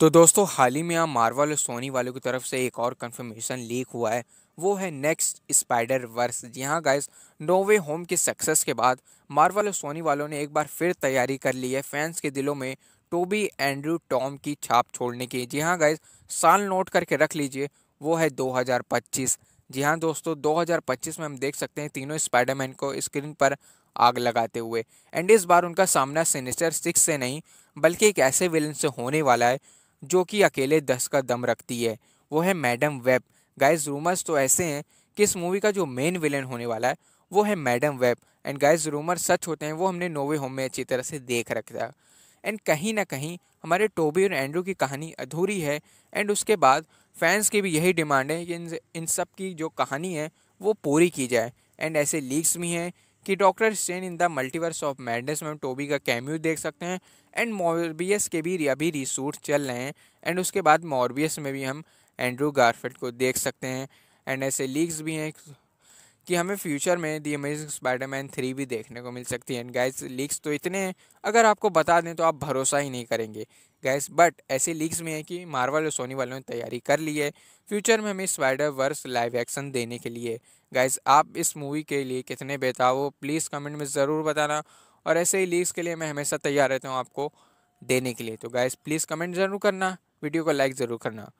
तो दोस्तों हाल ही में यहाँ मार्वल और सोनी वालों की तरफ से एक और कंफर्मेशन लीक हुआ है वो है नेक्स्ट स्पाइडर वर्स जी हाँ गाइस नोवे होम के सक्सेस के बाद मार्वल और सोनी वालों ने एक बार फिर तैयारी कर ली है फैंस के दिलों में टोबी एंड्रू टॉम की छाप छोड़ने की जी हाँ गाइज साल नोट करके रख लीजिए वो है 2025 जी हाँ दोस्तों 2025 में हम देख सकते हैं तीनों स्पाइडरमैन को स्क्रीन पर आग लगाते हुए एंड इस बार उनका सामना सिनेस्टर सिक्स से नहीं बल्कि एक ऐसे विलन से होने वाला है जो कि अकेले दस का दम रखती है वो है मैडम वेब गाइज रूमर्स तो ऐसे हैं कि इस मूवी का जो मेन विलन होने वाला है वो है madame web and guys rumour सच होते हैं वो हमने नोवे होम में अच्छी तरह से देख रखा है एंड कहीं ना कहीं हमारे टोबी और एंड्रू की कहानी अधूरी है एंड उसके बाद फैंस की भी यही डिमांड है कि इन इन सब की जो कहानी है वो पूरी की जाए एंड ऐसे लीक्स भी हैं कि doctor strange in the multiverse of madness में हम टोबी का कैम्यू देख सकते हैं एंड मॉर्बियस के भी अभी रिसूट चल रहे हैं एंड उसके बाद मॉर्बियस में भी हम एंड्रू गारफेड को देख सकते हैं एंड ऐसे लीक्स भी हैं कि हमें फ्यूचर में दी अमेजिंग स्पाइडरमैन थ्री भी देखने को मिल सकती है एंड गाइस लीक्स तो इतने हैं अगर आपको बता दें तो आप भरोसा ही नहीं करेंगे गाइस बट ऐसे लीक्स में है कि मार्वल और सोनी वालों ने तैयारी कर ली है फ्यूचर में हमें स्पाइडर वर्स लाइव एक्शन देने के लिए गाइस आप इस मूवी के लिए कितने बेताब हो प्लीज़ कमेंट में ज़रूर बताना और ऐसे ही लीक्स के लिए मैं हमेशा तैयार रहता हूँ आपको देने के लिए तो गाइस प्लीज़ कमेंट ज़रूर करना वीडियो को लाइक ज़रूर करना